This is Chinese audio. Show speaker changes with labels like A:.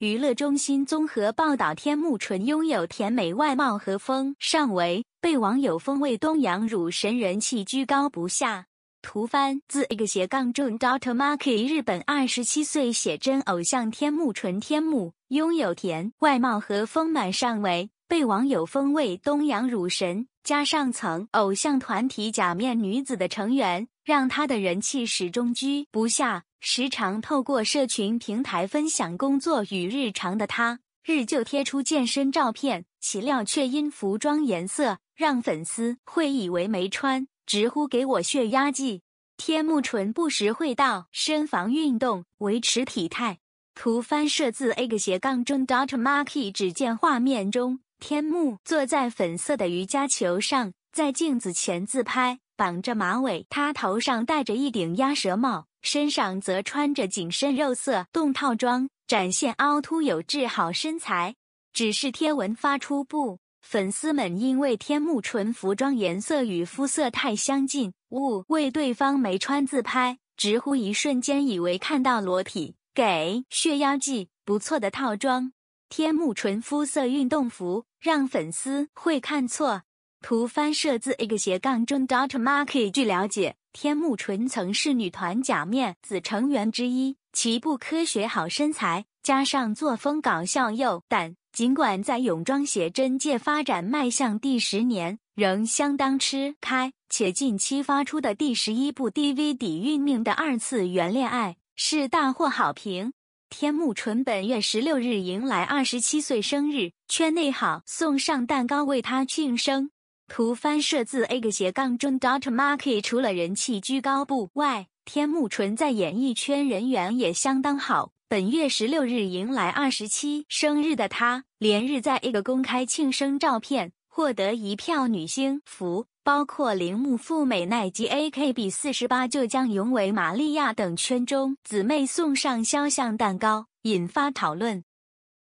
A: 娱乐中心综合报道：天木纯拥有甜美外貌和风尚，上围，被网友封为“东洋乳神”，人气居高不下。图翻自一个斜杠种 dotmarket。日本二十七岁写真偶像天木纯，天木拥有甜外貌和丰满上围，被网友封为“东洋乳神”，加上曾偶像团体假面女子的成员。让他的人气始终居不下。时常透过社群平台分享工作与日常的他，日就贴出健身照片，岂料却因服装颜色让粉丝会以为没穿，直呼给我血压计。天木纯不时会到身房运动，维持体态。图翻摄自 A 斜杠中 dot marky，只见画面中天木坐在粉色的瑜伽球上，在镜子前自拍。绑着马尾，他头上戴着一顶鸭舌帽，身上则穿着紧身肉色动套装，展现凹凸有致好身材。只是贴文发出不，粉丝们因为天木纯服装颜色与肤色太相近，误为对方没穿自拍，直呼一瞬间以为看到裸体。给血压计不错的套装，天木纯肤色运动服让粉丝会看错。图翻摄自一个斜杠中 dot market。据了解，天木纯曾是女团假面子成员之一，其不科学好身材加上作风搞笑又胆，尽管在泳装写真界发展迈向第十年，仍相当吃开。且近期发出的第十一部 D V 底运命的二次元恋爱是大获好评。天木纯本月十六日迎来二十七岁生日，圈内好送上蛋糕为他庆生。图番设自 A 个斜杠中 dot market 除了人气居高不外，天木纯在演艺圈人缘也相当好。本月十六日迎来二十七生日的她，连日在 A 个公开庆生照片，获得一票女星福，包括铃木富美奈及 A K B 四十八就将永为玛利亚等圈中姊妹送上肖像蛋糕，引发讨论。